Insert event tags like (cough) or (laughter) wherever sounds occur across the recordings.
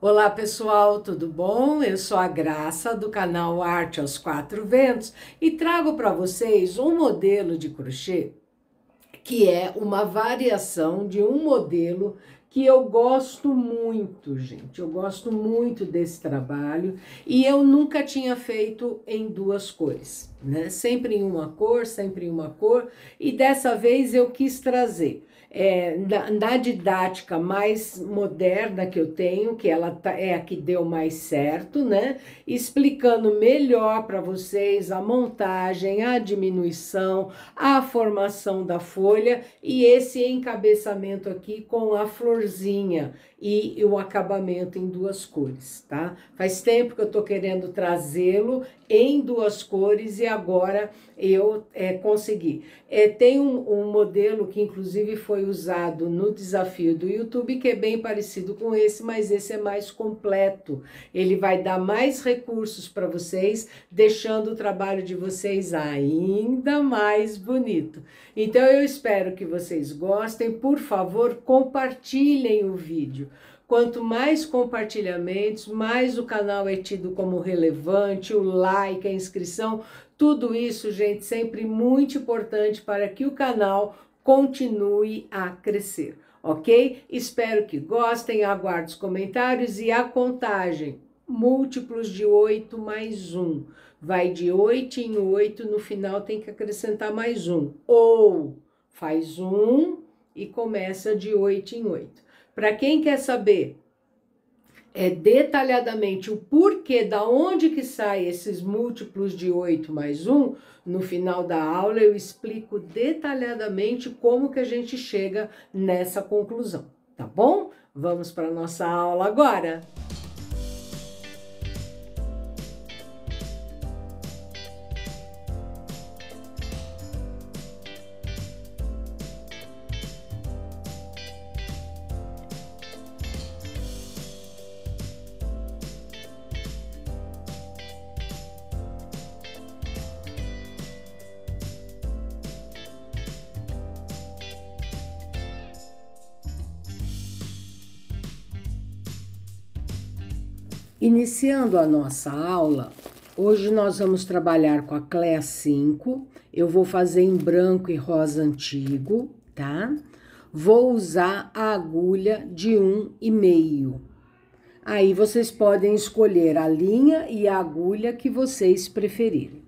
Olá pessoal, tudo bom? Eu sou a Graça do canal Arte aos Quatro Ventos e trago para vocês um modelo de crochê que é uma variação de um modelo que eu gosto muito, gente. Eu gosto muito desse trabalho e eu nunca tinha feito em duas cores, né? Sempre em uma cor, sempre em uma cor e dessa vez eu quis trazer é, na, na, didática mais moderna que eu tenho, que ela tá, é a que deu mais certo, né? Explicando melhor para vocês a montagem, a diminuição, a formação da folha e esse encabeçamento aqui com a florzinha e o acabamento em duas cores, tá? Faz tempo que eu tô querendo trazê-lo em duas cores e agora eu é, consegui. É, tem um, um modelo que inclusive foi usado no desafio do YouTube que é bem parecido com esse, mas esse é mais completo. Ele vai dar mais recursos para vocês, deixando o trabalho de vocês ainda mais bonito. Então eu espero que vocês gostem. Por favor, compartilhem o vídeo. Quanto mais compartilhamentos, mais o canal é tido como relevante, o like, a inscrição, tudo isso, gente, sempre muito importante para que o canal continue a crescer, ok? Espero que gostem, aguardo os comentários e a contagem, múltiplos de 8 mais 1 vai de oito em oito, no final tem que acrescentar mais um. Ou faz um e começa de oito em oito. Para quem quer saber é, detalhadamente o porquê, da onde que saem esses múltiplos de 8 mais 1, no final da aula eu explico detalhadamente como que a gente chega nessa conclusão, tá bom? Vamos para a nossa aula agora! Iniciando a nossa aula, hoje nós vamos trabalhar com a Cléa 5. Eu vou fazer em branco e rosa antigo, tá? Vou usar a agulha de um e meio. Aí vocês podem escolher a linha e a agulha que vocês preferirem.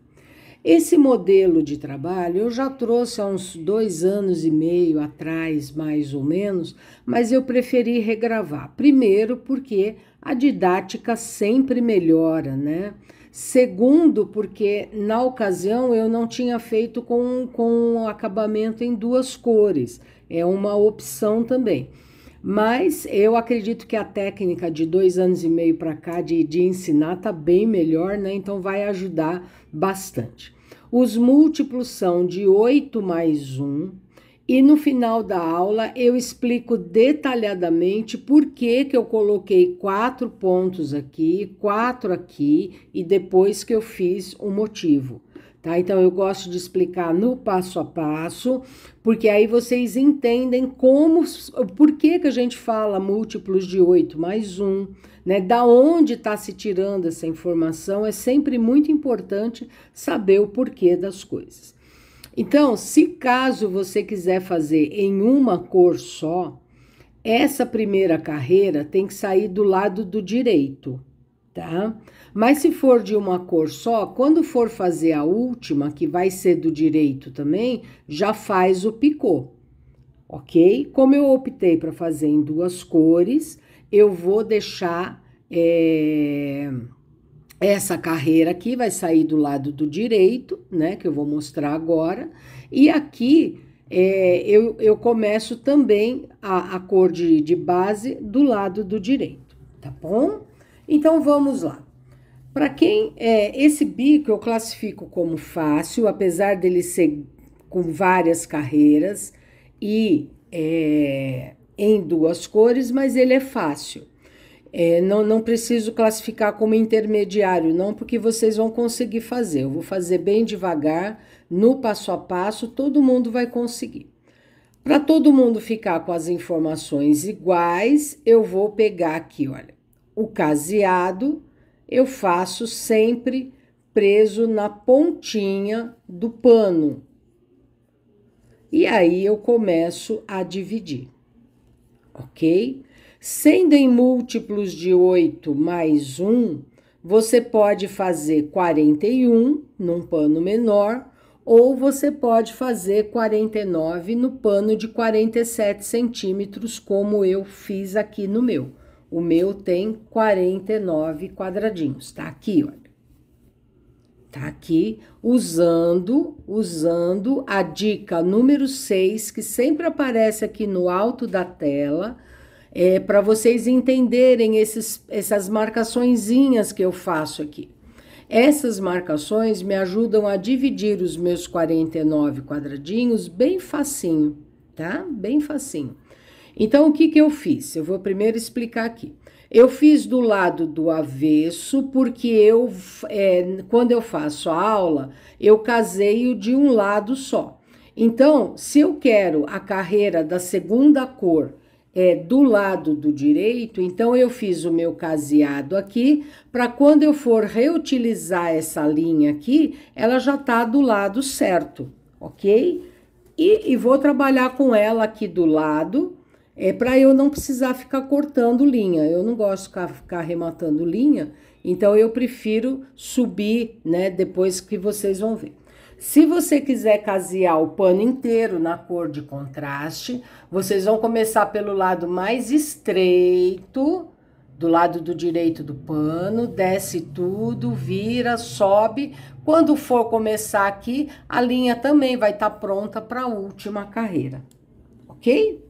Esse modelo de trabalho eu já trouxe há uns dois anos e meio atrás, mais ou menos, mas eu preferi regravar. Primeiro, porque a didática sempre melhora, né? Segundo, porque na ocasião eu não tinha feito com, com acabamento em duas cores, é uma opção também. Mas eu acredito que a técnica de dois anos e meio para cá de, de ensinar está bem melhor, né? Então vai ajudar bastante. Os múltiplos são de 8 mais 1, e no final da aula eu explico detalhadamente por que, que eu coloquei quatro pontos aqui, quatro aqui e depois que eu fiz o um motivo. Tá? Então eu gosto de explicar no passo a passo, porque aí vocês entendem como, por que, que a gente fala múltiplos de 8 mais 1, né? Da onde está se tirando essa informação, é sempre muito importante saber o porquê das coisas. Então, se caso você quiser fazer em uma cor só, essa primeira carreira tem que sair do lado do direito, tá? Mas se for de uma cor só, quando for fazer a última, que vai ser do direito também, já faz o picô, ok? Como eu optei para fazer em duas cores, eu vou deixar. É essa carreira aqui vai sair do lado do direito, né? Que eu vou mostrar agora. E aqui é, eu, eu começo também a, a cor de, de base do lado do direito, tá bom? Então vamos lá. Para quem é, esse bico eu classifico como fácil, apesar dele ser com várias carreiras e é, em duas cores, mas ele é fácil. É, não, não preciso classificar como intermediário, não, porque vocês vão conseguir fazer. Eu vou fazer bem devagar, no passo a passo, todo mundo vai conseguir. Para todo mundo ficar com as informações iguais, eu vou pegar aqui, olha, o caseado, eu faço sempre preso na pontinha do pano. E aí eu começo a dividir, ok? Sendo em múltiplos de 8 mais 1, você pode fazer 41 num pano menor ou você pode fazer 49 no pano de 47 centímetros, como eu fiz aqui no meu. O meu tem 49 quadradinhos, tá aqui, olha. Tá aqui, usando, usando a dica número 6, que sempre aparece aqui no alto da tela, é, para vocês entenderem esses, essas marcaçõezinhas que eu faço aqui. Essas marcações me ajudam a dividir os meus 49 quadradinhos bem facinho, tá? Bem facinho. Então, o que, que eu fiz? Eu vou primeiro explicar aqui. Eu fiz do lado do avesso, porque eu, é, quando eu faço a aula, eu caseio de um lado só. Então, se eu quero a carreira da segunda cor é, do lado do direito, então eu fiz o meu caseado aqui, para quando eu for reutilizar essa linha aqui, ela já tá do lado certo, ok? E, e vou trabalhar com ela aqui do lado, é para eu não precisar ficar cortando linha. Eu não gosto de ficar, arrematando linha, então eu prefiro subir, né? Depois que vocês vão ver. Se você quiser casear o pano inteiro na cor de contraste, vocês vão começar pelo lado mais estreito, do lado do direito do pano, desce tudo, vira, sobe. Quando for começar aqui, a linha também vai estar tá pronta para a última carreira, ok?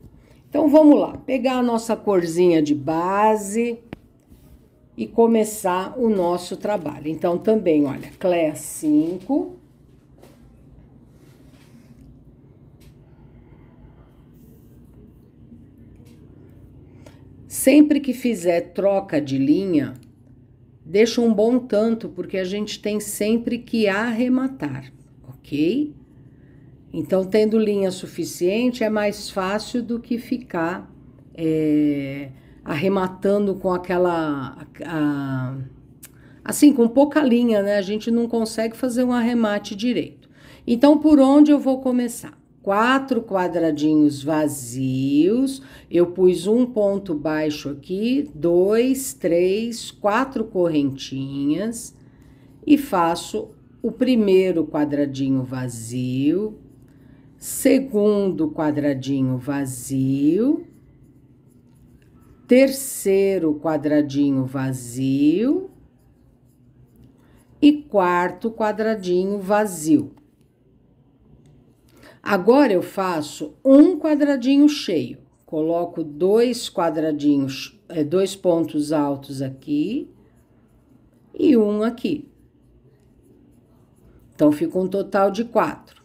Então vamos lá, pegar a nossa corzinha de base e começar o nosso trabalho. Então também, olha, CLÉ 5, Sempre que fizer troca de linha, deixa um bom tanto, porque a gente tem sempre que arrematar, ok? Então, tendo linha suficiente, é mais fácil do que ficar é, arrematando com aquela. A, assim, com pouca linha, né? A gente não consegue fazer um arremate direito. Então, por onde eu vou começar? quatro quadradinhos vazios, eu pus um ponto baixo aqui, dois, três, quatro correntinhas e faço o primeiro quadradinho vazio, segundo quadradinho vazio, terceiro quadradinho vazio e quarto quadradinho vazio. Agora eu faço um quadradinho cheio. Coloco dois quadradinhos, eh, dois pontos altos aqui e um aqui. Então, fica um total de quatro.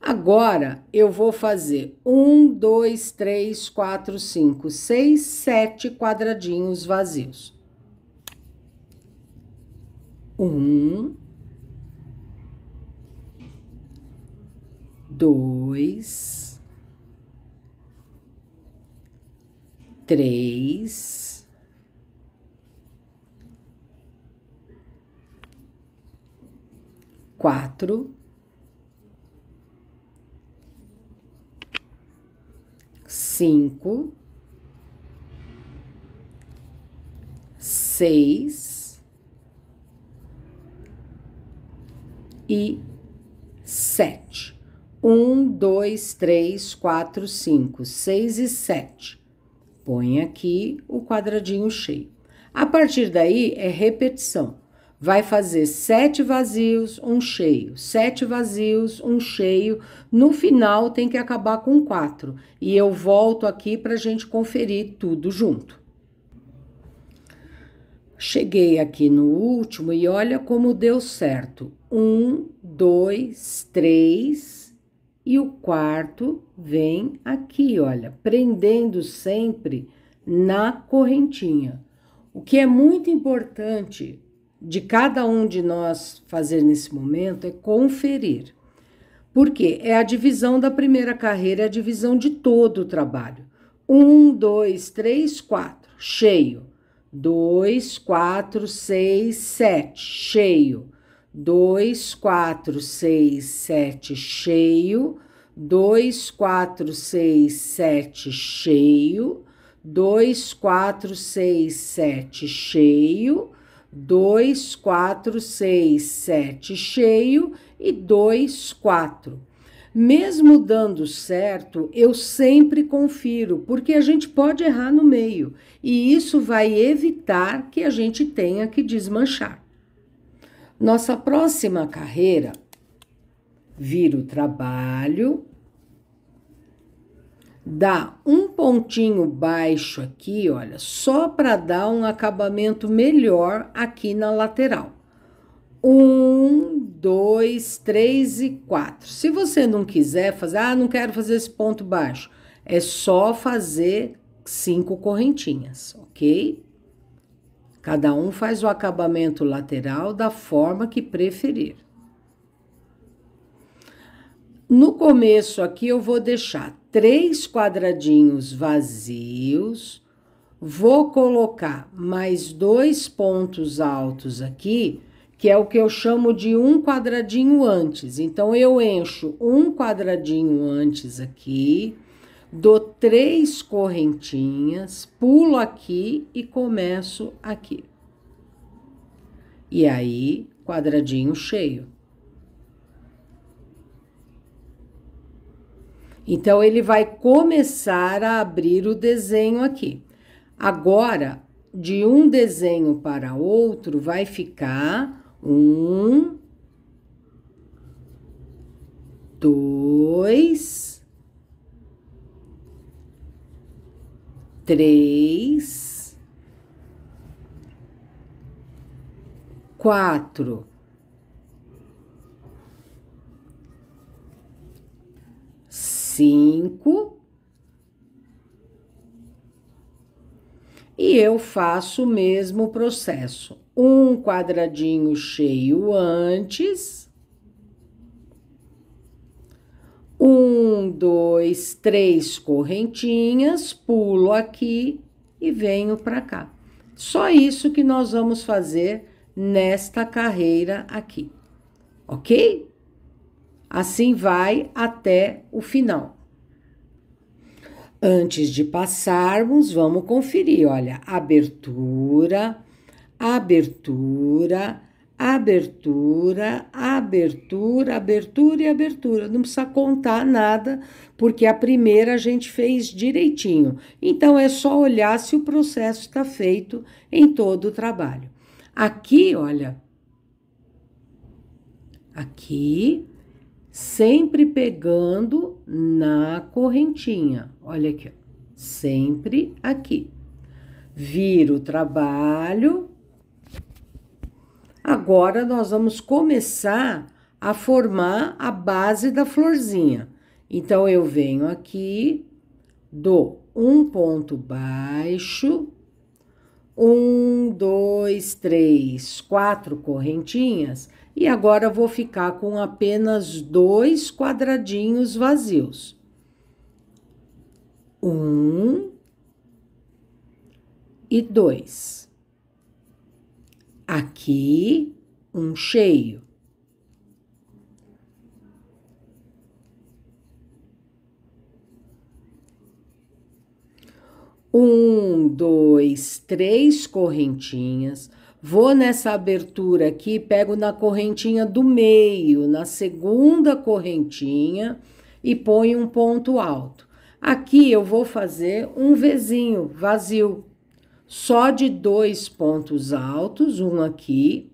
Agora, eu vou fazer um, dois, três, quatro, cinco, seis, sete quadradinhos vazios. Um, dois, três, quatro, cinco, seis e sete. 1, 2, 3, 4, 5, 6 e 7. Põe aqui o quadradinho cheio. A partir daí é repetição. Vai fazer sete vazios, um cheio, sete vazios, um cheio. No final tem que acabar com quatro. E eu volto aqui para a gente conferir tudo junto. Cheguei aqui no último e olha como deu certo. Um, dois, três, e o quarto vem aqui, olha, prendendo sempre na correntinha. O que é muito importante de cada um de nós fazer nesse momento é conferir. Porque é a divisão da primeira carreira, é a divisão de todo o trabalho. Um, dois, três, quatro, cheio. Dois, quatro, seis, sete, cheio. 2, 4, 6, 7 cheio, 2, 4, 6, 7 cheio, 2, 4, 6, 7 cheio, 2, 4, 6, 7 cheio e 2, 4. Mesmo dando certo, eu sempre confiro, porque a gente pode errar no meio e isso vai evitar que a gente tenha que desmanchar. Nossa próxima carreira vira o trabalho, dá um pontinho baixo aqui, olha, só para dar um acabamento melhor aqui na lateral. Um, dois, três e quatro. Se você não quiser fazer, ah, não quero fazer esse ponto baixo, é só fazer cinco correntinhas, ok? Cada um faz o acabamento lateral da forma que preferir. No começo aqui eu vou deixar três quadradinhos vazios, vou colocar mais dois pontos altos aqui, que é o que eu chamo de um quadradinho antes. Então, eu encho um quadradinho antes aqui, dou três correntinhas, pulo aqui e começo aqui. E aí, quadradinho cheio. Então, ele vai começar a abrir o desenho aqui. Agora, de um desenho para outro, vai ficar um, dois, três, quatro, cinco. E eu faço o mesmo processo. Um quadradinho cheio antes. Um, dois, três correntinhas, pulo aqui e venho para cá. Só isso que nós vamos fazer nesta carreira aqui, ok? Assim vai até o final. Antes de passarmos, vamos conferir, olha, abertura, abertura, abertura, abertura, abertura e abertura. Não precisa contar nada, porque a primeira a gente fez direitinho. Então é só olhar se o processo está feito em todo o trabalho. Aqui, olha, aqui, sempre pegando na correntinha. Olha aqui, ó. sempre aqui. Vira o trabalho Agora nós vamos começar a formar a base da florzinha. Então, eu venho aqui, dou um ponto baixo, um, dois, três, quatro correntinhas, e agora vou ficar com apenas dois quadradinhos vazios. Um e dois. Aqui, um cheio. Um, dois, três correntinhas. Vou nessa abertura aqui, pego na correntinha do meio, na segunda correntinha e ponho um ponto alto. Aqui eu vou fazer um Vzinho vazio só de dois pontos altos, um aqui,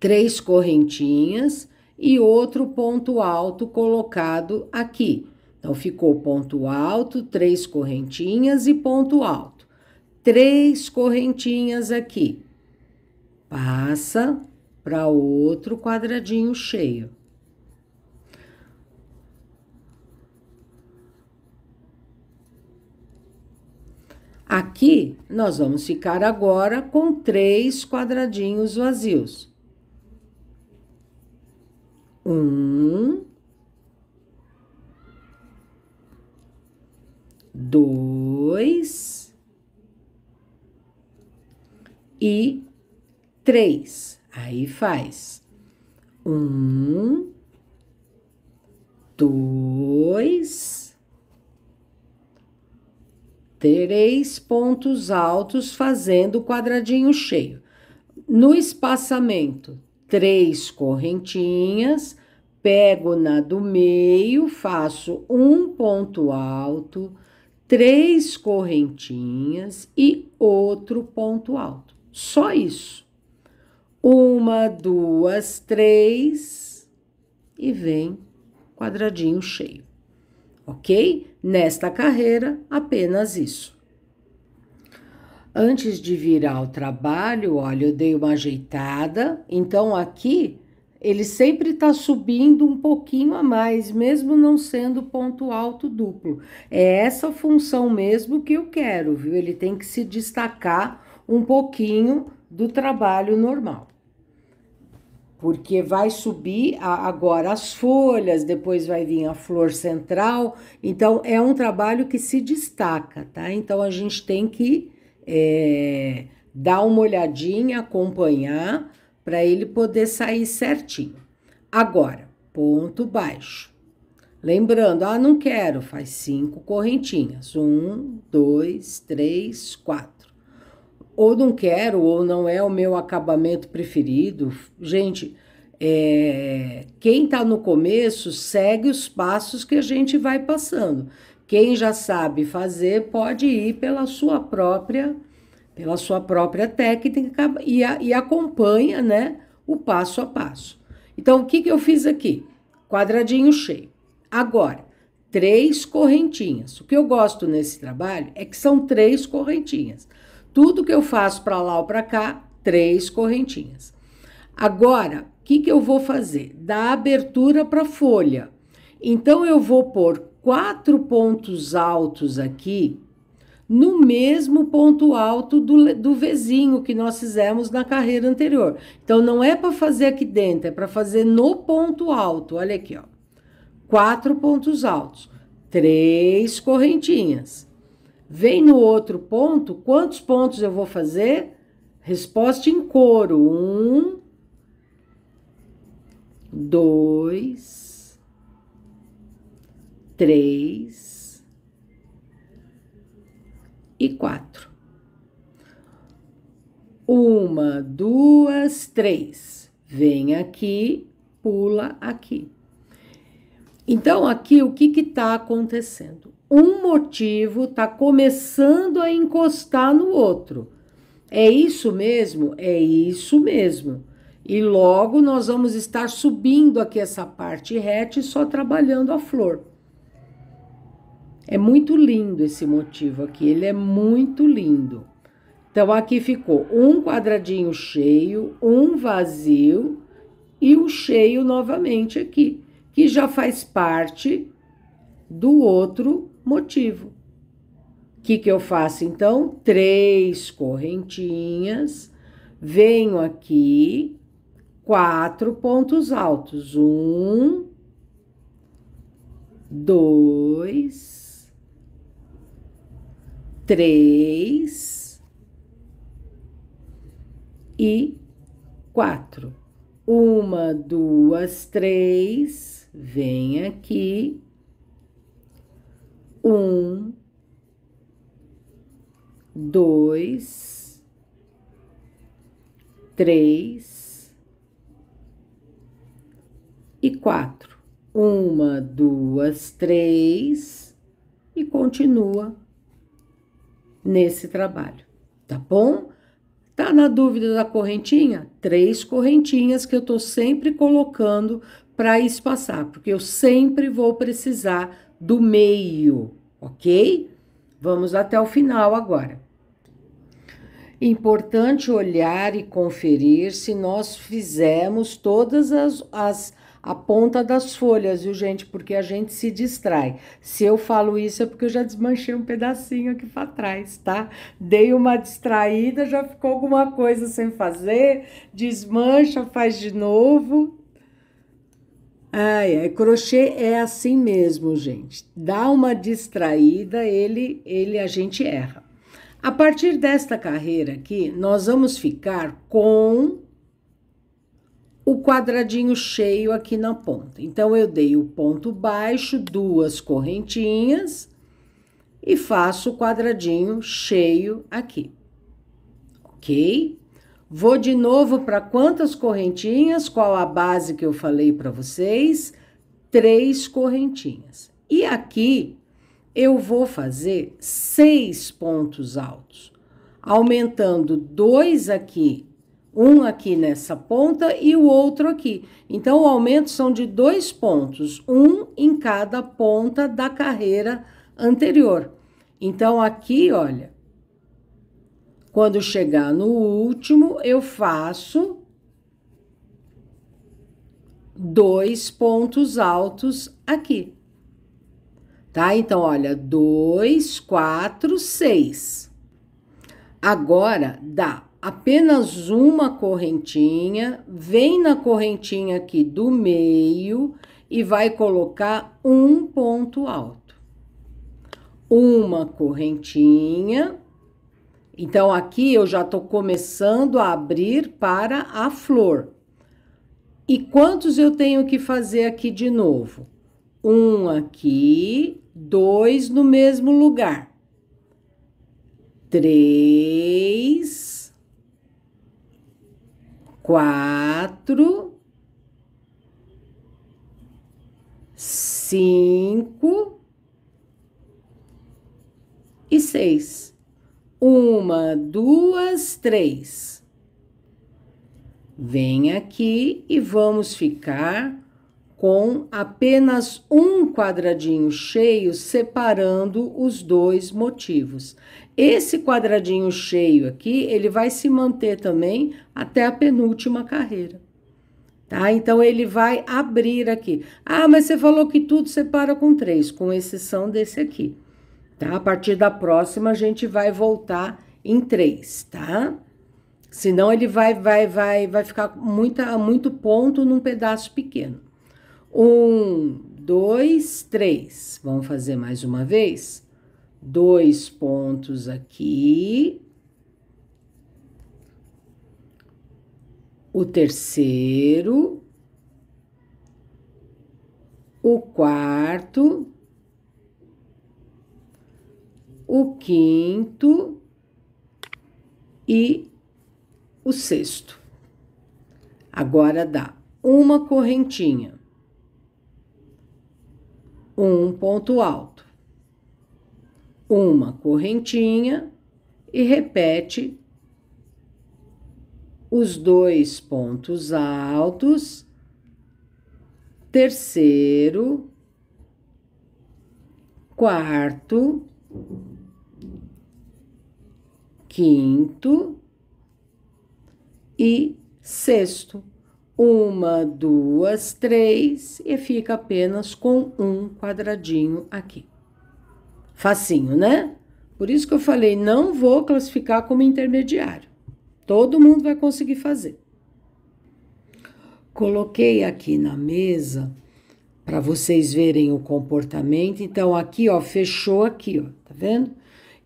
três correntinhas e outro ponto alto colocado aqui. Então, ficou ponto alto, três correntinhas e ponto alto. Três correntinhas aqui. Passa para outro quadradinho cheio. Aqui, nós vamos ficar agora com três quadradinhos vazios. Um, dois e três. Aí faz um, dois três pontos altos fazendo o quadradinho cheio. No espaçamento, três correntinhas, pego na do meio, faço um ponto alto, três correntinhas e outro ponto alto. Só isso. Uma, duas, três e vem quadradinho cheio ok? Nesta carreira, apenas isso. Antes de vir ao trabalho, olha, eu dei uma ajeitada, então aqui ele sempre está subindo um pouquinho a mais, mesmo não sendo ponto alto duplo. É essa função mesmo que eu quero, viu? Ele tem que se destacar um pouquinho do trabalho normal porque vai subir a, agora as folhas, depois vai vir a flor central. Então, é um trabalho que se destaca, tá? Então, a gente tem que é, dar uma olhadinha, acompanhar, para ele poder sair certinho. Agora, ponto baixo. Lembrando, ah, não quero, faz cinco correntinhas. Um, dois, três, quatro ou não quero, ou não é o meu acabamento preferido. Gente, é, quem está no começo segue os passos que a gente vai passando. Quem já sabe fazer pode ir pela sua própria pela sua própria técnica e, a, e acompanha né, o passo a passo. Então, o que, que eu fiz aqui? Quadradinho cheio. Agora, três correntinhas. O que eu gosto nesse trabalho é que são três correntinhas. Tudo que eu faço para lá ou para cá, três correntinhas. Agora, o que, que eu vou fazer? Da abertura para folha. Então, eu vou pôr quatro pontos altos aqui, no mesmo ponto alto do, do vizinho que nós fizemos na carreira anterior. Então, não é para fazer aqui dentro, é para fazer no ponto alto. Olha aqui, ó. Quatro pontos altos, três correntinhas. Vem no outro ponto, quantos pontos eu vou fazer? Resposta em coro: um, dois, três e quatro. Uma, duas, três. Vem aqui, pula aqui. Então, aqui o que está acontecendo? um motivo está começando a encostar no outro. É isso mesmo? É isso mesmo. E logo nós vamos estar subindo aqui essa parte reta e só trabalhando a flor. É muito lindo esse motivo aqui, ele é muito lindo. Então aqui ficou um quadradinho cheio, um vazio e o cheio novamente aqui, que já faz parte do outro motivo. O que, que eu faço então? Três correntinhas, venho aqui, quatro pontos altos. Um, dois, três e quatro. Uma, duas, três, vem aqui, um, dois, três e quatro. Uma, duas, três e continua nesse trabalho, tá bom? Tá na dúvida da correntinha? Três correntinhas que eu tô sempre colocando para espaçar, porque eu sempre vou precisar do meio, ok? Vamos até o final agora. Importante olhar e conferir se nós fizemos todas as, as a ponta das folhas, viu, gente? Porque a gente se distrai. Se eu falo isso é porque eu já desmanchei um pedacinho aqui para trás, tá? Dei uma distraída, já ficou alguma coisa sem fazer, desmancha, faz de novo, Ai, ai, é, crochê é assim mesmo, gente. Dá uma distraída, ele, ele a gente erra. A partir desta carreira aqui, nós vamos ficar com o quadradinho cheio aqui na ponta. Então, eu dei o ponto baixo, duas correntinhas e faço o quadradinho cheio aqui, ok? Vou de novo para quantas correntinhas? Qual a base que eu falei para vocês? Três correntinhas. E aqui eu vou fazer seis pontos altos, aumentando dois aqui, um aqui nessa ponta e o outro aqui. Então, o aumento são de dois pontos, um em cada ponta da carreira anterior. Então, aqui, olha, quando chegar no último, eu faço dois pontos altos aqui. Tá? Então, olha, dois, quatro, seis. Agora, dá apenas uma correntinha, vem na correntinha aqui do meio e vai colocar um ponto alto. Uma correntinha, então, aqui eu já estou começando a abrir para a flor. E quantos eu tenho que fazer aqui de novo? Um aqui, dois no mesmo lugar. Três, quatro, cinco e seis. Uma, duas, três. Vem aqui e vamos ficar com apenas um quadradinho cheio separando os dois motivos. Esse quadradinho cheio aqui, ele vai se manter também até a penúltima carreira. Tá? Então ele vai abrir aqui. Ah, mas você falou que tudo separa com três, com exceção desse aqui tá? A partir da próxima a gente vai voltar em três, tá? Senão ele vai vai vai vai ficar muita muito ponto num pedaço pequeno. Um, dois, três. Vamos fazer mais uma vez. Dois pontos aqui. O terceiro, o quarto o quinto e o sexto. Agora dá uma correntinha, um ponto alto, uma correntinha e repete os dois pontos altos, terceiro, quarto quinto e sexto. Uma, duas, três e fica apenas com um quadradinho aqui. Facinho, né? Por isso que eu falei, não vou classificar como intermediário. Todo mundo vai conseguir fazer. Coloquei aqui na mesa para vocês verem o comportamento. Então, aqui, ó, fechou aqui, ó, tá vendo?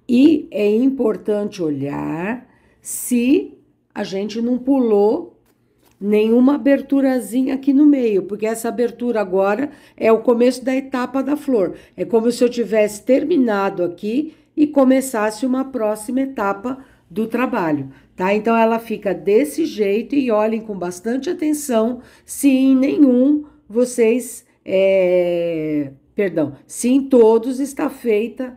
E é importante olhar se a gente não pulou nenhuma aberturazinha aqui no meio, porque essa abertura agora é o começo da etapa da flor. É como se eu tivesse terminado aqui e começasse uma próxima etapa do trabalho, tá? Então ela fica desse jeito e olhem com bastante atenção se em nenhum vocês, é... perdão, se em todos está feita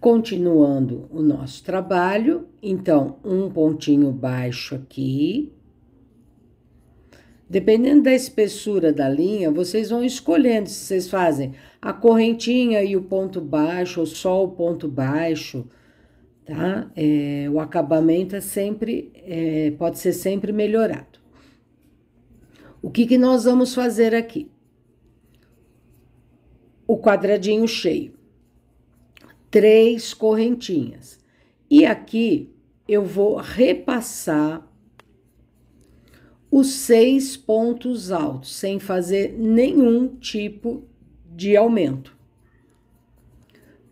Continuando o nosso trabalho, então, um pontinho baixo aqui. Dependendo da espessura da linha, vocês vão escolhendo se vocês fazem a correntinha e o ponto baixo, ou só o ponto baixo, tá? É, o acabamento é sempre, é, pode ser sempre melhorado. O que, que nós vamos fazer aqui? O quadradinho cheio três correntinhas. E aqui eu vou repassar os seis pontos altos, sem fazer nenhum tipo de aumento.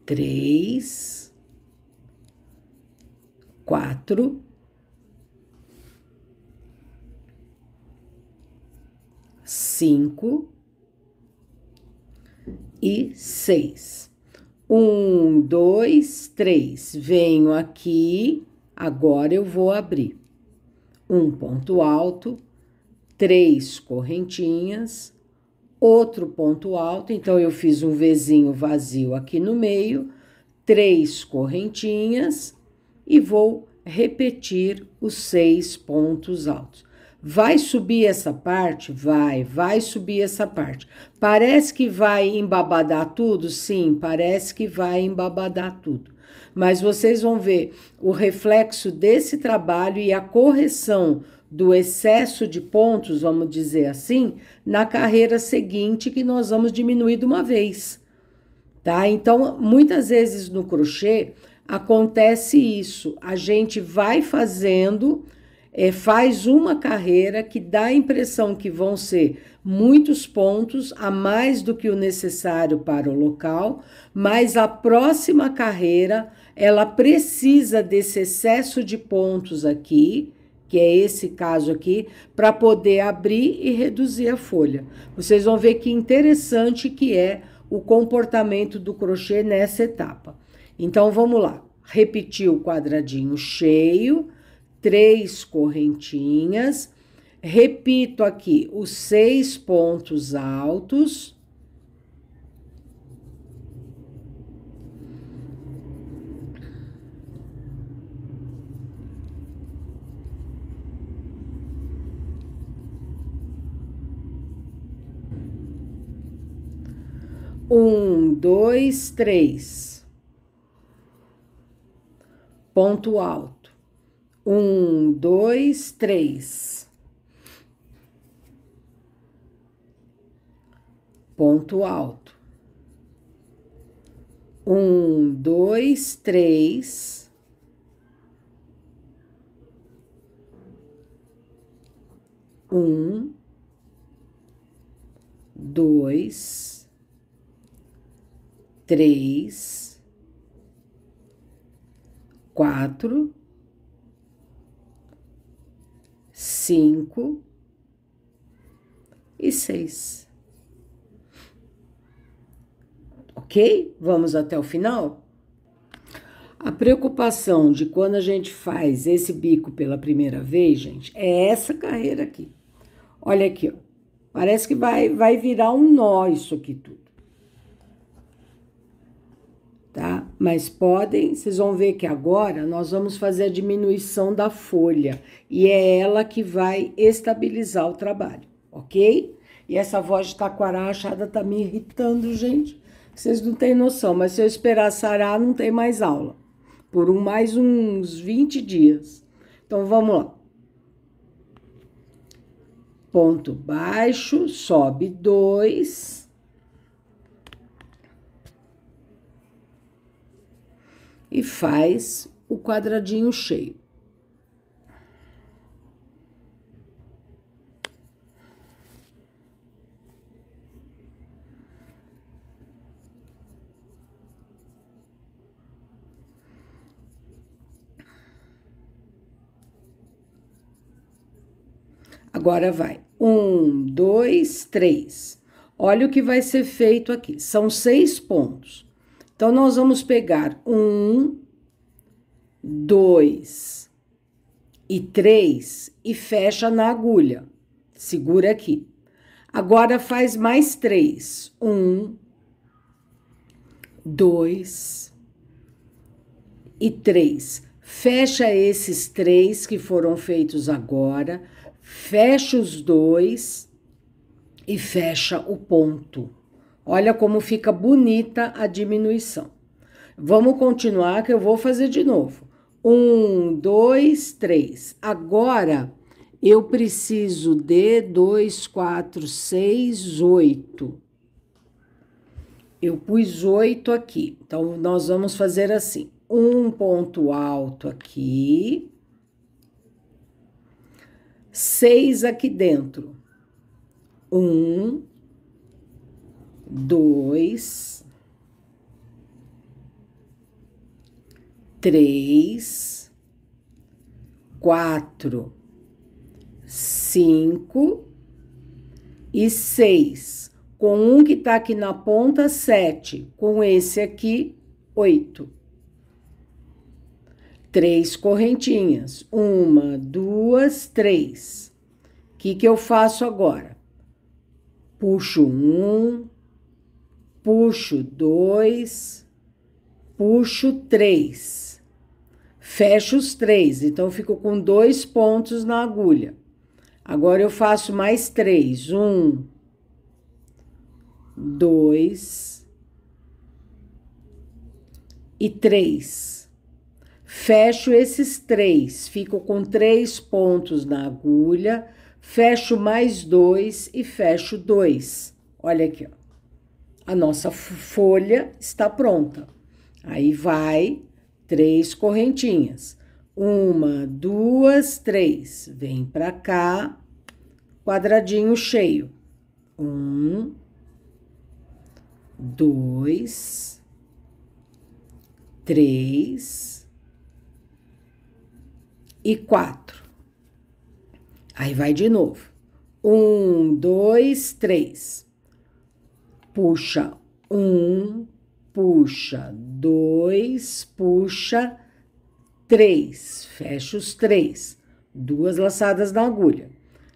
Três, quatro, cinco e seis. Um, dois, três. Venho aqui, agora eu vou abrir. Um ponto alto, três correntinhas, outro ponto alto. Então, eu fiz um Vzinho vazio aqui no meio, três correntinhas e vou repetir os seis pontos altos. Vai subir essa parte? Vai, vai subir essa parte. Parece que vai embabadar tudo? Sim, parece que vai embabadar tudo. Mas vocês vão ver o reflexo desse trabalho e a correção do excesso de pontos, vamos dizer assim, na carreira seguinte que nós vamos diminuir de uma vez. Tá? Então, muitas vezes no crochê acontece isso. A gente vai fazendo é, faz uma carreira que dá a impressão que vão ser muitos pontos a mais do que o necessário para o local, mas a próxima carreira ela precisa desse excesso de pontos aqui, que é esse caso aqui, para poder abrir e reduzir a folha. Vocês vão ver que interessante que é o comportamento do crochê nessa etapa. Então vamos lá. Repetir o quadradinho cheio três correntinhas. Repito aqui os seis pontos altos. Um, dois, três. Ponto alto um, dois, três. Ponto alto. Um, dois, três. Um, dois, três, quatro cinco e seis. Ok? Vamos até o final? A preocupação de quando a gente faz esse bico pela primeira vez, gente, é essa carreira aqui. Olha aqui, ó. Parece que vai, vai virar um nó isso aqui tudo tá? Mas podem, vocês vão ver que agora nós vamos fazer a diminuição da folha e é ela que vai estabilizar o trabalho, ok? E essa voz de taquara achada tá me irritando, gente. Vocês não têm noção, mas se eu esperar sarar, não tem mais aula. Por um, mais uns 20 dias. Então vamos lá. Ponto baixo, sobe dois e faz o quadradinho cheio. Agora vai. Um, dois, três. Olha o que vai ser feito aqui. São seis pontos. Então, nós vamos pegar um, dois e três e fecha na agulha. Segura aqui. Agora faz mais três. Um, dois e três. Fecha esses três que foram feitos agora, fecha os dois e fecha o ponto. Olha como fica bonita a diminuição. Vamos continuar que eu vou fazer de novo. Um, dois, três. Agora eu preciso de dois, quatro, seis, oito. Eu pus oito aqui, então nós vamos fazer assim: um ponto alto aqui, seis aqui dentro, um, dois, três, quatro, cinco e seis. Com um que tá aqui na ponta, sete. Com esse aqui, oito. Três correntinhas. Uma, duas, três. O que, que eu faço agora? Puxo um, puxo dois, puxo três, fecho os três, então fico com dois pontos na agulha. Agora eu faço mais três, um, dois e três. Fecho esses três, fico com três pontos na agulha, fecho mais dois e fecho dois. Olha aqui, ó a nossa folha está pronta. Aí vai três correntinhas. Uma, duas, três. Vem para cá, quadradinho cheio. Um, dois, três e quatro. Aí vai de novo. Um, dois, três puxa um, puxa dois, puxa três, fecha os três, duas laçadas na agulha.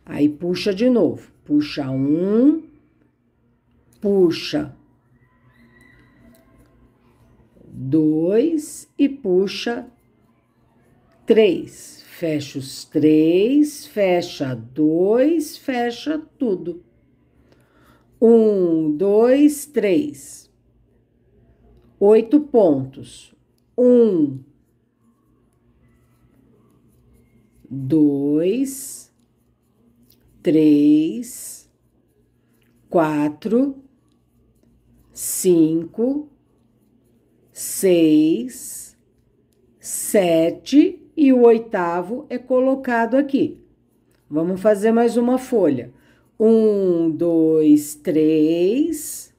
Aí puxa de novo, puxa um, puxa dois e puxa três, fecha os três, fecha dois, fecha tudo. Um, dois, três. Oito pontos. Um, dois, três, quatro, cinco, seis, sete e o oitavo é colocado aqui. Vamos fazer mais uma folha. Um, dois, três.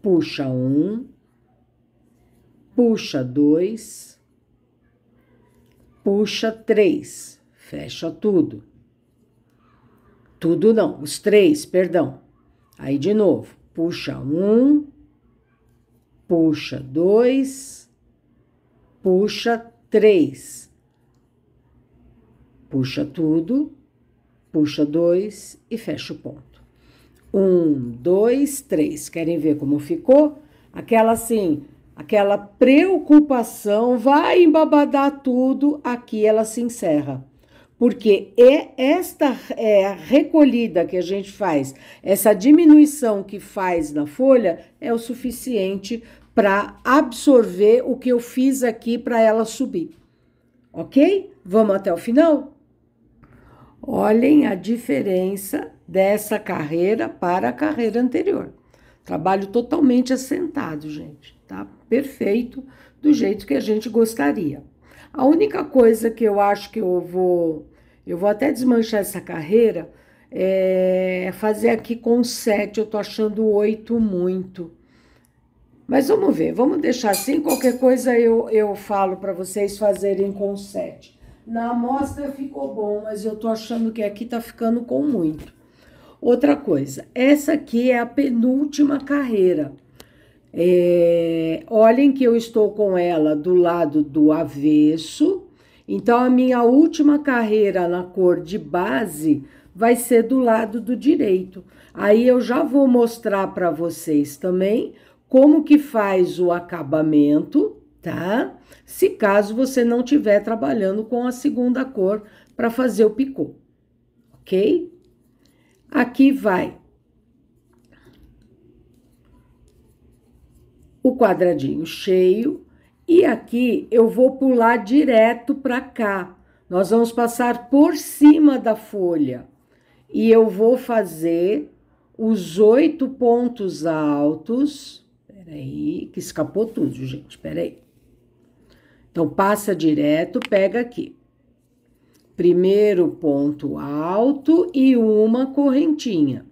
Puxa um, puxa dois, puxa três, fecha tudo. Tudo não, os três, perdão. Aí de novo, puxa um, puxa dois, puxa três Puxa tudo, puxa dois e fecha o ponto. Um, dois, três. Querem ver como ficou? Aquela assim, aquela preocupação vai embabadar tudo, aqui ela se encerra. Porque é esta é, recolhida que a gente faz, essa diminuição que faz na folha, é o suficiente para absorver o que eu fiz aqui para ela subir. Ok? Vamos até o final? Olhem a diferença dessa carreira para a carreira anterior. Trabalho totalmente assentado, gente, tá? Perfeito, do jeito que a gente gostaria. A única coisa que eu acho que eu vou, eu vou até desmanchar essa carreira, é fazer aqui com sete. Eu tô achando oito muito. Mas vamos ver, vamos deixar assim. Qualquer coisa eu, eu falo para vocês fazerem com sete. Na amostra ficou bom, mas eu tô achando que aqui tá ficando com muito. Outra coisa, essa aqui é a penúltima carreira. É, olhem que eu estou com ela do lado do avesso. Então, a minha última carreira na cor de base vai ser do lado do direito. Aí eu já vou mostrar para vocês também como que faz o acabamento tá? Se caso você não estiver trabalhando com a segunda cor para fazer o picô, ok? Aqui vai o quadradinho cheio e aqui eu vou pular direto para cá. Nós vamos passar por cima da folha e eu vou fazer os oito pontos altos. Peraí, que escapou tudo, gente. Peraí. Então, passa direto, pega aqui. Primeiro ponto alto e uma correntinha.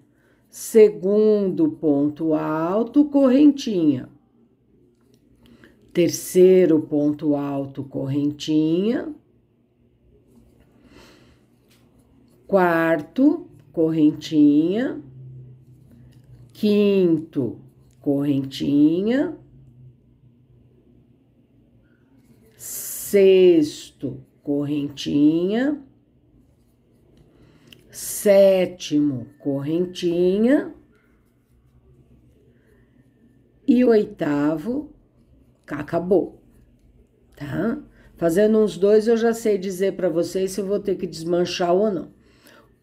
Segundo ponto alto, correntinha. Terceiro ponto alto, correntinha. Quarto, correntinha. Quinto, correntinha sexto, correntinha, sétimo, correntinha, e oitavo, acabou, tá? Fazendo uns dois, eu já sei dizer para vocês se eu vou ter que desmanchar ou não.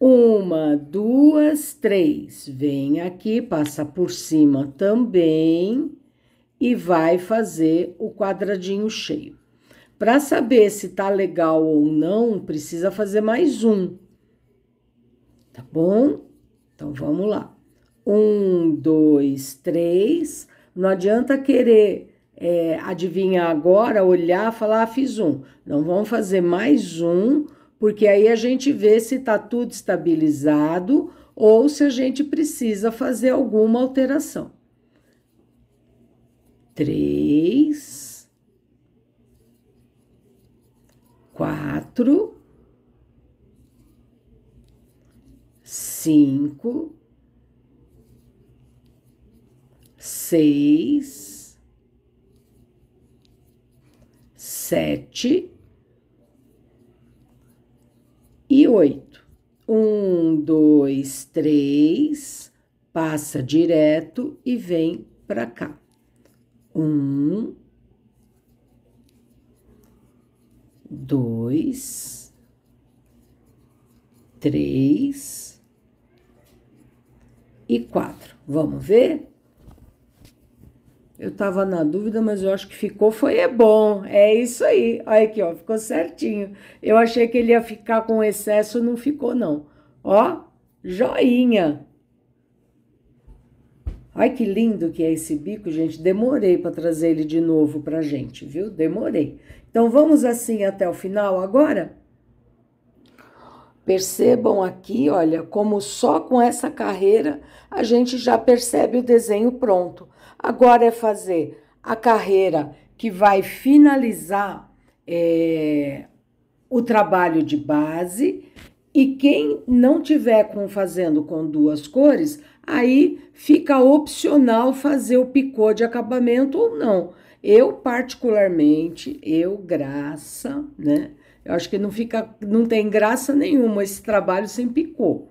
Uma, duas, três. Vem aqui, passa por cima também e vai fazer o quadradinho cheio. Para saber se tá legal ou não, precisa fazer mais um. Tá bom? Então vamos lá. Um, dois, três. Não adianta querer é, adivinhar agora, olhar, falar, ah, fiz um. Não vamos fazer mais um, porque aí a gente vê se tá tudo estabilizado ou se a gente precisa fazer alguma alteração. Três. quatro, cinco, seis, sete e oito. Um, dois, três, passa direto e vem para cá. Um, dois, três e quatro. Vamos ver? Eu tava na dúvida, mas eu acho que ficou, foi é bom. É isso aí. Olha aqui, ó, ficou certinho. Eu achei que ele ia ficar com excesso, não ficou não. Ó, joinha. Ai que lindo que é esse bico, gente. Demorei para trazer ele de novo pra gente, viu? Demorei. Então vamos assim até o final agora? Percebam aqui, olha, como só com essa carreira a gente já percebe o desenho pronto. Agora é fazer a carreira que vai finalizar é, o trabalho de base. E quem não tiver com fazendo com duas cores, aí fica opcional fazer o picô de acabamento ou não. Eu, particularmente, eu, graça, né? Eu acho que não fica, não tem graça nenhuma esse trabalho sem picô.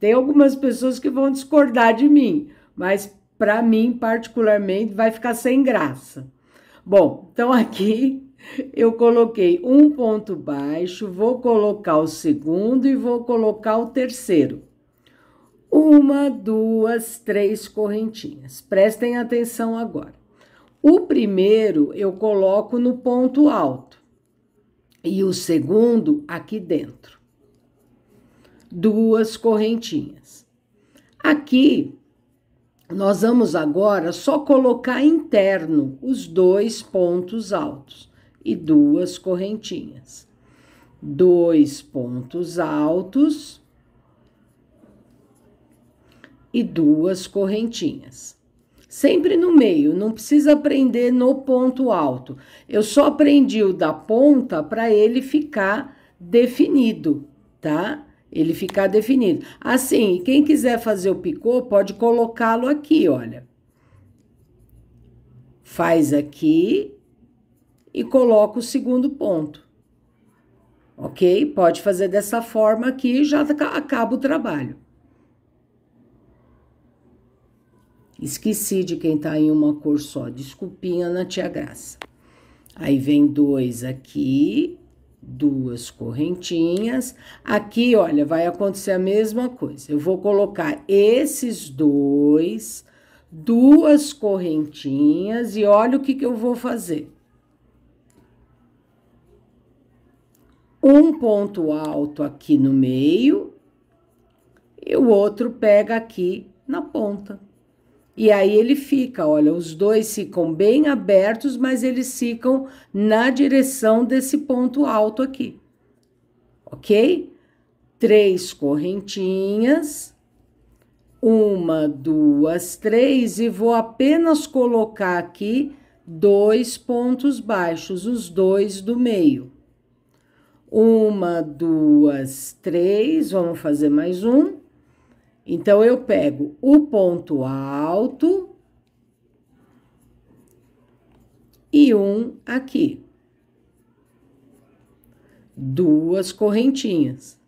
Tem algumas pessoas que vão discordar de mim, mas para mim, particularmente, vai ficar sem graça. Bom, então aqui (laughs) eu coloquei um ponto baixo, vou colocar o segundo e vou colocar o terceiro. Uma, duas, três correntinhas. Prestem atenção agora. O primeiro eu coloco no ponto alto e o segundo aqui dentro. Duas correntinhas. Aqui nós vamos agora só colocar interno os dois pontos altos e duas correntinhas. Dois pontos altos e duas correntinhas sempre no meio, não precisa aprender no ponto alto. Eu só aprendi o da ponta para ele ficar definido, tá? Ele ficar definido. Assim, quem quiser fazer o picô, pode colocá-lo aqui, olha. Faz aqui e coloca o segundo ponto. Ok? Pode fazer dessa forma aqui e já acaba o trabalho. Esqueci de quem tá em uma cor só. Desculpinha, Ana Tia Graça. Aí vem dois aqui, duas correntinhas. Aqui, olha, vai acontecer a mesma coisa. Eu vou colocar esses dois, duas correntinhas e olha o que, que eu vou fazer. Um ponto alto aqui no meio e o outro pega aqui na ponta. E aí ele fica, olha, os dois ficam bem abertos, mas eles ficam na direção desse ponto alto aqui. Ok? Três correntinhas. Uma, duas, três. E vou apenas colocar aqui dois pontos baixos, os dois do meio. Uma, duas, três. Vamos fazer mais um então, eu pego o ponto alto e um aqui. Duas correntinhas.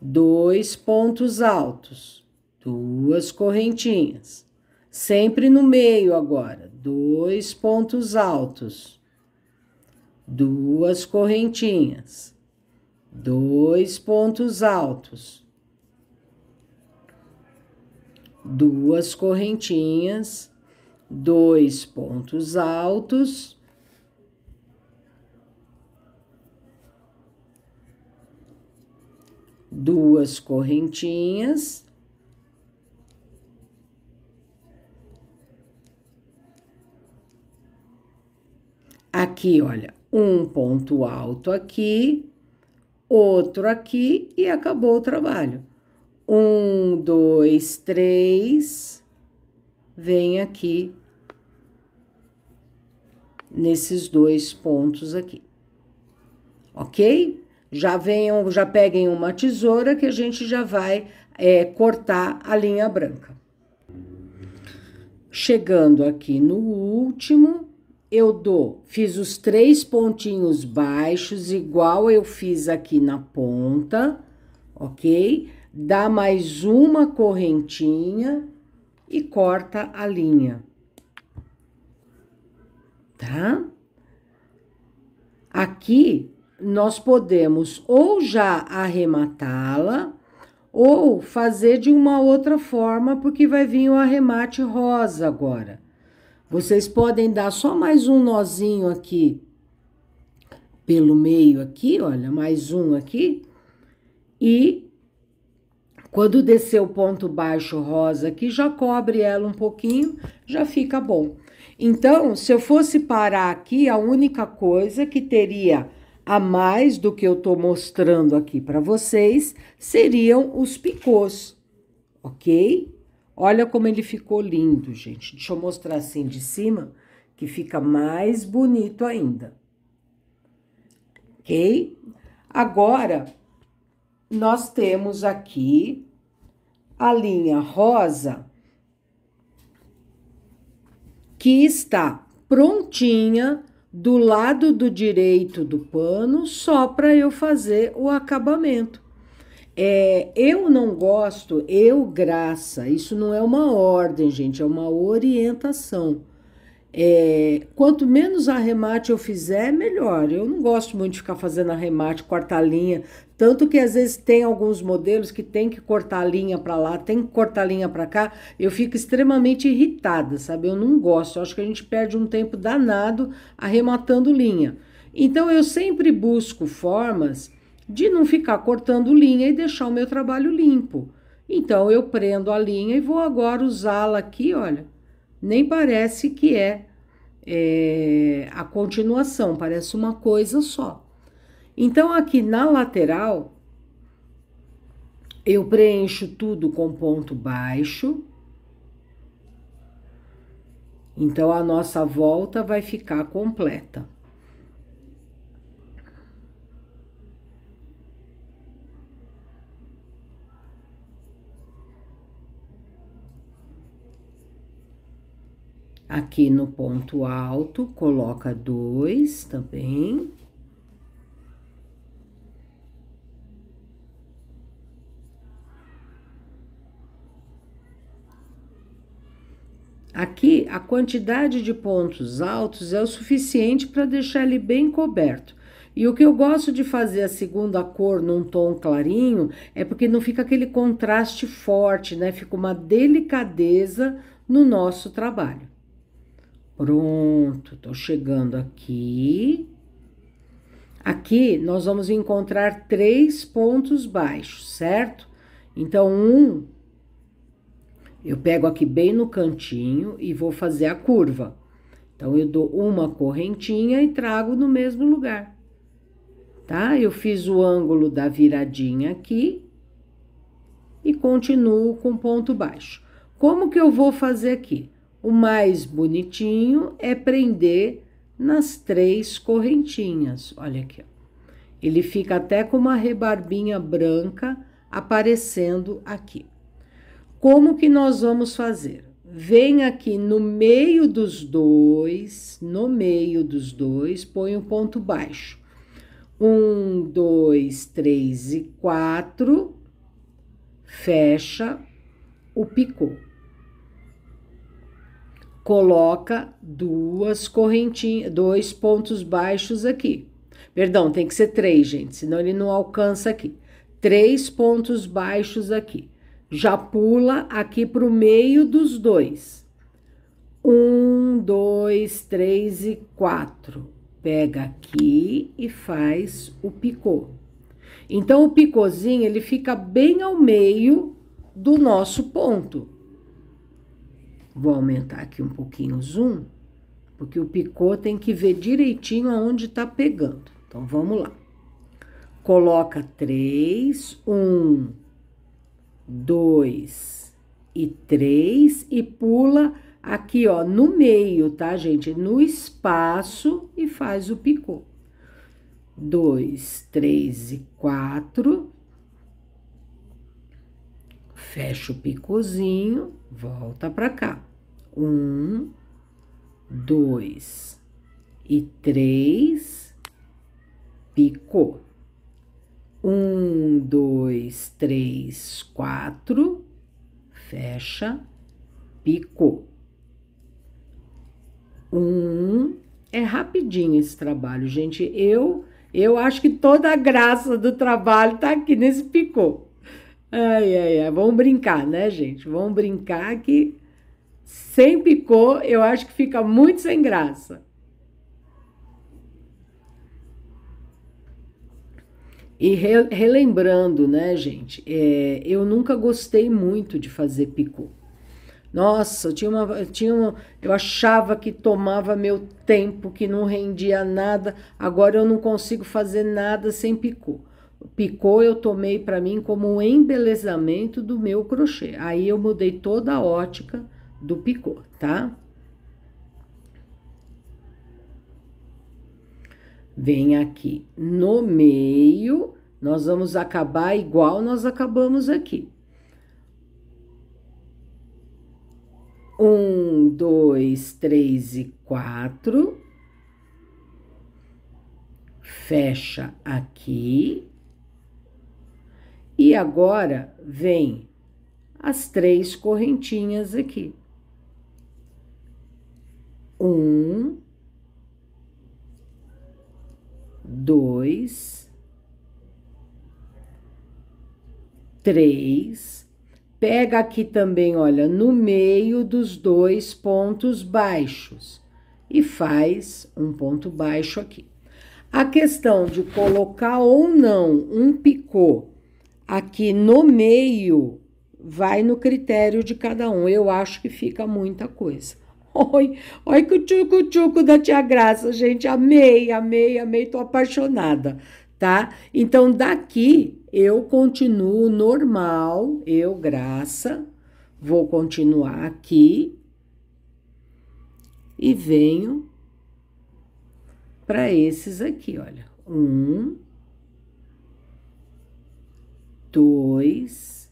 Dois pontos altos, duas correntinhas. Sempre no meio agora, dois pontos altos, duas correntinhas dois pontos altos, duas correntinhas, dois pontos altos, duas correntinhas. Aqui, olha, um ponto alto aqui, outro aqui e acabou o trabalho. Um, dois, três, vem aqui nesses dois pontos aqui, ok? Já venham, já peguem uma tesoura que a gente já vai é, cortar a linha branca. Chegando aqui no último, eu dou, fiz os três pontinhos baixos, igual eu fiz aqui na ponta, ok? Dá mais uma correntinha e corta a linha, tá? Aqui, nós podemos ou já arrematá-la, ou fazer de uma outra forma, porque vai vir o arremate rosa agora. Vocês podem dar só mais um nozinho aqui pelo meio aqui, olha, mais um aqui. E quando descer o ponto baixo rosa aqui, já cobre ela um pouquinho, já fica bom. Então, se eu fosse parar aqui, a única coisa que teria a mais do que eu tô mostrando aqui para vocês seriam os picôs, ok? Olha como ele ficou lindo, gente. Deixa eu mostrar assim de cima, que fica mais bonito ainda. Ok? Agora, nós temos aqui a linha rosa, que está prontinha do lado do direito do pano, só para eu fazer o acabamento. É, eu não gosto, eu graça. Isso não é uma ordem, gente, é uma orientação. É, quanto menos arremate eu fizer, melhor. Eu não gosto muito de ficar fazendo arremate, cortar linha. Tanto que às vezes tem alguns modelos que tem que cortar linha para lá, tem que cortar linha para cá. Eu fico extremamente irritada, sabe? Eu não gosto. Eu acho que a gente perde um tempo danado arrematando linha. Então eu sempre busco formas de não ficar cortando linha e deixar o meu trabalho limpo. Então eu prendo a linha e vou agora usá-la aqui, olha. Nem parece que é, é a continuação, parece uma coisa só. Então aqui na lateral eu preencho tudo com ponto baixo. Então a nossa volta vai ficar completa. Aqui no ponto alto, coloca dois também. Tá Aqui, a quantidade de pontos altos é o suficiente para deixar ele bem coberto. E o que eu gosto de fazer a segunda cor num tom clarinho é porque não fica aquele contraste forte, né? Fica uma delicadeza no nosso trabalho. Pronto, tô chegando aqui. Aqui nós vamos encontrar três pontos baixos, certo? Então, um, eu pego aqui bem no cantinho e vou fazer a curva. Então, eu dou uma correntinha e trago no mesmo lugar, tá? Eu fiz o ângulo da viradinha aqui e continuo com ponto baixo. Como que eu vou fazer aqui? O mais bonitinho é prender nas três correntinhas. Olha aqui. Ó. Ele fica até com uma rebarbinha branca aparecendo aqui. Como que nós vamos fazer? Vem aqui no meio dos dois, no meio dos dois, põe um ponto baixo. Um, dois, três e quatro, fecha o picô coloca duas correntinhas, dois pontos baixos aqui. Perdão, tem que ser três, gente, senão ele não alcança aqui. Três pontos baixos aqui. Já pula aqui para o meio dos dois. Um, dois, três e quatro. Pega aqui e faz o picô. Então, o picôzinho, ele fica bem ao meio do nosso ponto. Vou aumentar aqui um pouquinho o zoom, porque o picô tem que ver direitinho aonde está pegando. Então, vamos lá. Coloca três, um, dois e três e pula aqui, ó, no meio, tá, gente? No espaço e faz o picô. Dois, três e quatro fecha o picozinho, volta para cá. Um, dois e três, picô. Um, dois, três, quatro, fecha, picô. Um, é rapidinho esse trabalho, gente. Eu eu acho que toda a graça do trabalho tá aqui nesse picô. Ai, ai, ai. Vamos brincar, né, gente? Vamos brincar que sem picô eu acho que fica muito sem graça. E re, relembrando, né, gente, é, eu nunca gostei muito de fazer picô. Nossa, eu tinha uma, eu tinha uma, eu achava que tomava meu tempo, que não rendia nada. Agora eu não consigo fazer nada sem picô picô eu tomei para mim como um embelezamento do meu crochê. Aí eu mudei toda a ótica do picô, tá? Vem aqui no meio, nós vamos acabar igual nós acabamos aqui. Um, dois, três e quatro. Fecha aqui e agora vem as três correntinhas aqui. Um, dois, três. Pega aqui também, olha, no meio dos dois pontos baixos e faz um ponto baixo aqui. A questão de colocar ou não um picô Aqui no meio, vai no critério de cada um. Eu acho que fica muita coisa. (laughs) Oi, oi, cutuco-tuco da Tia Graça, gente. Amei, amei, amei, tô apaixonada, tá? Então, daqui eu continuo normal, eu, Graça, vou continuar aqui e venho para esses aqui, olha. Um, dois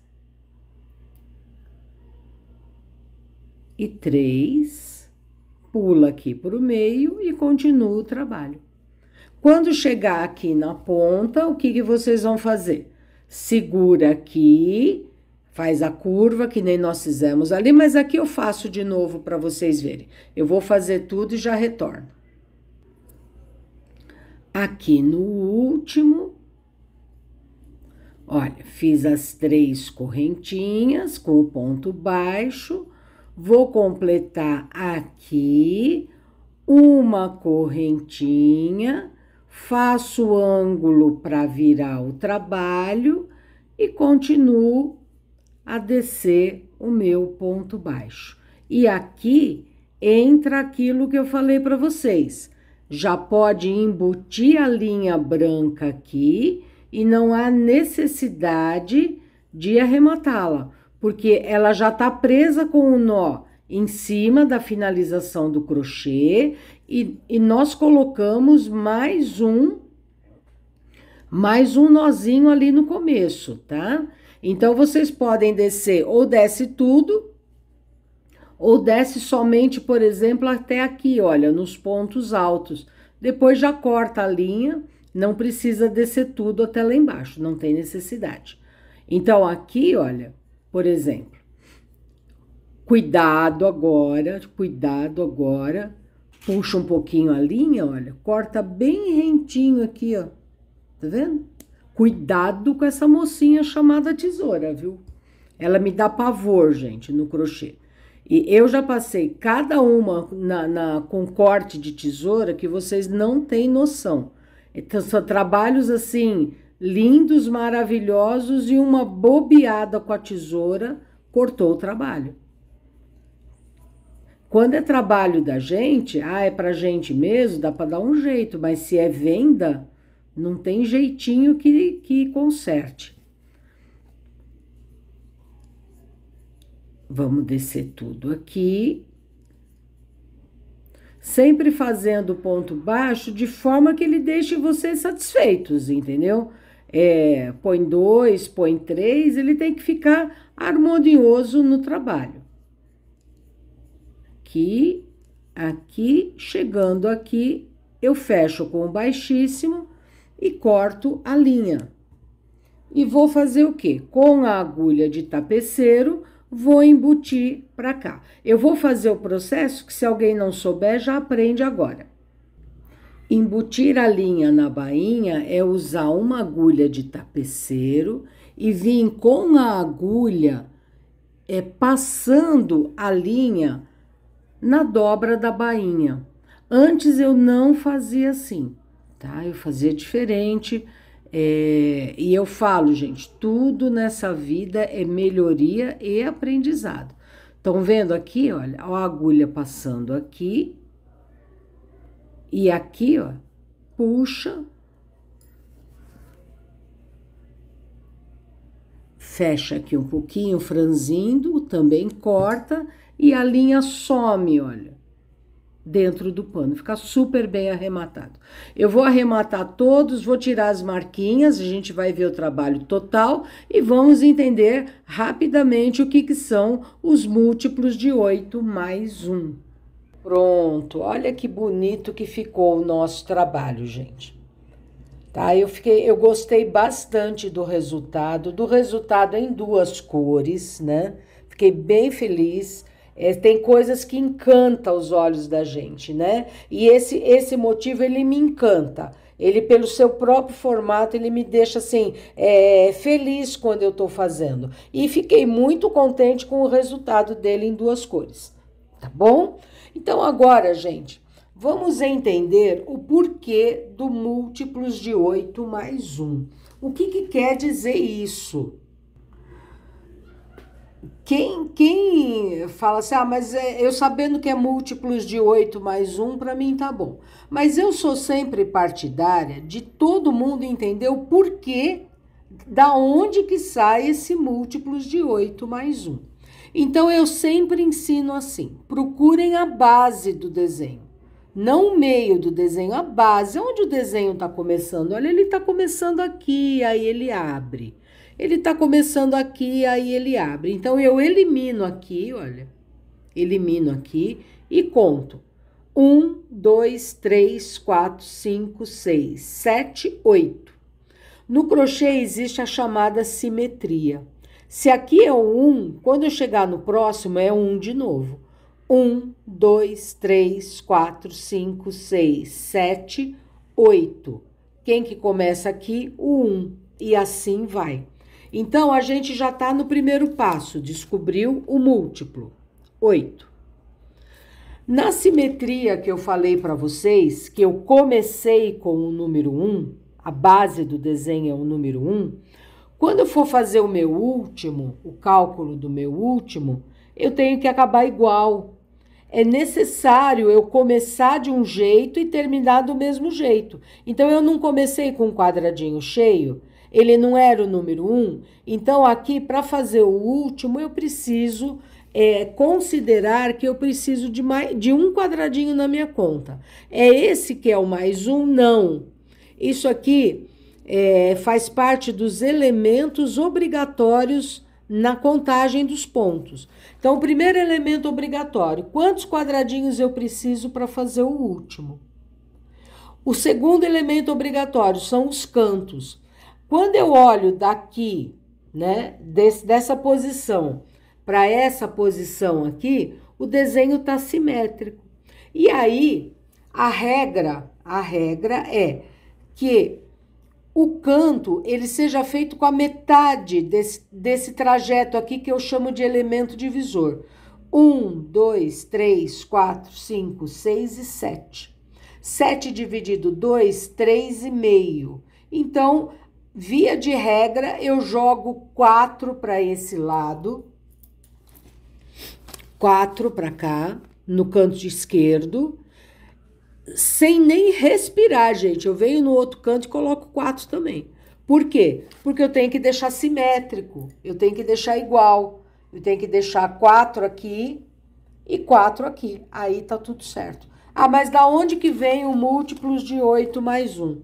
e três, pula aqui para o meio e continua o trabalho. Quando chegar aqui na ponta, o que, que vocês vão fazer? Segura aqui, faz a curva que nem nós fizemos ali, mas aqui eu faço de novo para vocês verem. Eu vou fazer tudo e já retorno. Aqui no último, Olha, fiz as três correntinhas com o ponto baixo, vou completar aqui uma correntinha, faço o ângulo para virar o trabalho e continuo a descer o meu ponto baixo. E aqui entra aquilo que eu falei para vocês. Já pode embutir a linha branca aqui e não há necessidade de arrematá-la, porque ela já está presa com o nó em cima da finalização do crochê e, e nós colocamos mais um mais um nozinho ali no começo, tá? Então vocês podem descer ou desce tudo ou desce somente, por exemplo, até aqui, olha, nos pontos altos. Depois já corta a linha não precisa descer tudo até lá embaixo, não tem necessidade. Então, aqui, olha, por exemplo, cuidado agora, cuidado agora, puxa um pouquinho a linha, olha, corta bem rentinho aqui, ó, tá vendo? Cuidado com essa mocinha chamada tesoura, viu? Ela me dá pavor, gente, no crochê. E eu já passei cada uma na, na, com corte de tesoura que vocês não têm noção. Então, são trabalhos assim, lindos, maravilhosos, e uma bobeada com a tesoura cortou o trabalho. Quando é trabalho da gente, ah, é pra gente mesmo, dá para dar um jeito, mas se é venda, não tem jeitinho que, que conserte. Vamos descer tudo aqui sempre fazendo ponto baixo de forma que ele deixe vocês satisfeitos, entendeu? É, põe dois, põe três, ele tem que ficar harmonioso no trabalho. Aqui, aqui, chegando aqui, eu fecho com o baixíssimo e corto a linha. E vou fazer o quê? Com a agulha de tapeceiro, vou embutir para cá. Eu vou fazer o processo que, se alguém não souber, já aprende agora. Embutir a linha na bainha é usar uma agulha de tapeceiro e vir com a agulha é, passando a linha na dobra da bainha. Antes eu não fazia assim, tá? Eu fazia diferente é, e eu falo, gente, tudo nessa vida é melhoria e aprendizado. Estão vendo aqui, olha, a agulha passando aqui e aqui, ó, puxa, fecha aqui um pouquinho, franzindo, também corta e a linha some, olha dentro do pano, fica super bem arrematado. Eu vou arrematar todos, vou tirar as marquinhas, a gente vai ver o trabalho total e vamos entender rapidamente o que, que são os múltiplos de 8 mais 1. Pronto, olha que bonito que ficou o nosso trabalho, gente. Tá? Eu fiquei, eu gostei bastante do resultado, do resultado em duas cores, né? Fiquei bem feliz é, tem coisas que encantam os olhos da gente, né? E esse, esse motivo, ele me encanta. Ele, pelo seu próprio formato, ele me deixa assim, é, feliz quando eu estou fazendo. E fiquei muito contente com o resultado dele em duas cores, tá bom? Então, agora, gente, vamos entender o porquê do múltiplos de 8 mais 1. O que, que quer dizer isso? quem, quem fala assim, ah, mas é, eu sabendo que é múltiplos de 8 mais 1, para mim tá bom. Mas eu sou sempre partidária de todo mundo entender o porquê, da onde que sai esse múltiplos de 8 mais 1. Então eu sempre ensino assim: procurem a base do desenho. Não o meio do desenho, a base, onde o desenho está começando. Olha, ele está começando aqui, aí ele abre. Ele está começando aqui, aí ele abre. Então, eu elimino aqui, olha, elimino aqui e conto. 1, 2, 3, 4, 5, 6, 7, 8. No crochê existe a chamada simetria. Se aqui é um 1, quando eu chegar no próximo é um de novo. 1, 2, 3, 4, 5, 6, 7, 8. Quem que começa aqui? O 1. E assim vai. Então a gente já está no primeiro passo, descobriu o múltiplo, 8. Na simetria que eu falei para vocês, que eu comecei com o número 1, a base do desenho é o número 1, quando eu for fazer o meu último, o cálculo do meu último, eu tenho que acabar igual. É necessário eu começar de um jeito e terminar do mesmo jeito. Então eu não comecei com um quadradinho cheio, ele não era o número um. Então, aqui, para fazer o último, eu preciso é, considerar que eu preciso de, mais, de um quadradinho na minha conta. É esse que é o mais um? Não. Isso aqui é, faz parte dos elementos obrigatórios na contagem dos pontos. Então, o primeiro elemento obrigatório: quantos quadradinhos eu preciso para fazer o último? O segundo elemento obrigatório são os cantos. Quando eu olho daqui, né, desse, dessa posição para essa posição aqui, o desenho tá simétrico. E aí, a regra, a regra é que o canto ele seja feito com a metade desse, desse trajeto aqui que eu chamo de elemento divisor. Um, dois, três, quatro, cinco, seis e sete. Sete dividido dois, três e meio. Então, Via de regra, eu jogo 4 para esse lado, 4 para cá, no canto esquerdo, sem nem respirar, gente. Eu venho no outro canto e coloco 4 também. Por quê? Porque eu tenho que deixar simétrico, eu tenho que deixar igual, eu tenho que deixar 4 aqui e 4 aqui. Aí tá tudo certo. Ah, mas da onde que vem o múltiplos de 8 mais 1?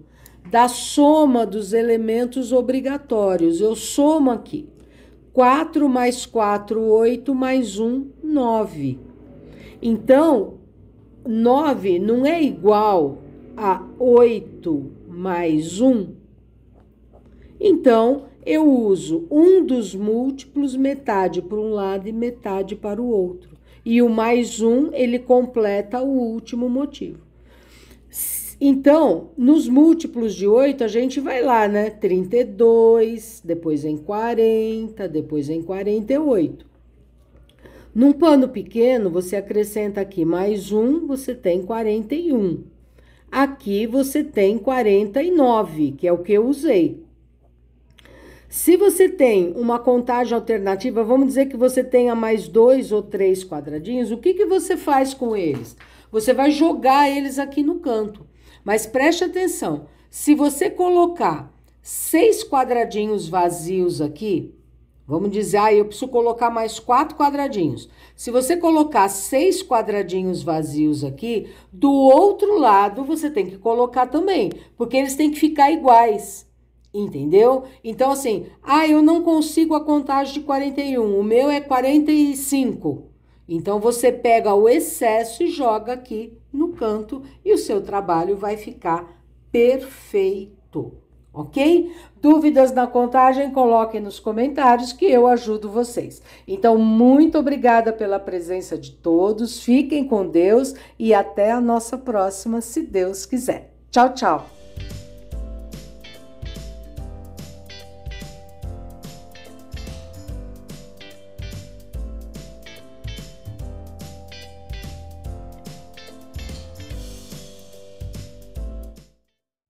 da soma dos elementos obrigatórios. Eu somo aqui. 4 mais 4, 8, mais 1, 9. Então, 9 não é igual a 8 mais 1. Então, eu uso um dos múltiplos, metade para um lado e metade para o outro. E o mais 1, ele completa o último motivo. Então, nos múltiplos de 8, a gente vai lá, né? 32, depois em 40, depois em 48. Num pano pequeno, você acrescenta aqui mais um, você tem 41. Aqui você tem 49, que é o que eu usei. Se você tem uma contagem alternativa, vamos dizer que você tenha mais dois ou três quadradinhos, o que, que você faz com eles? Você vai jogar eles aqui no canto. Mas preste atenção: se você colocar seis quadradinhos vazios aqui, vamos dizer, ah, eu preciso colocar mais quatro quadradinhos. Se você colocar seis quadradinhos vazios aqui, do outro lado você tem que colocar também, porque eles têm que ficar iguais. Entendeu? Então, assim, ah, eu não consigo a contagem de 41, o meu é 45. Então, você pega o excesso e joga aqui no canto e o seu trabalho vai ficar perfeito, ok? Dúvidas na contagem, coloquem nos comentários que eu ajudo vocês. Então, muito obrigada pela presença de todos, fiquem com Deus e até a nossa próxima, se Deus quiser. Tchau, tchau!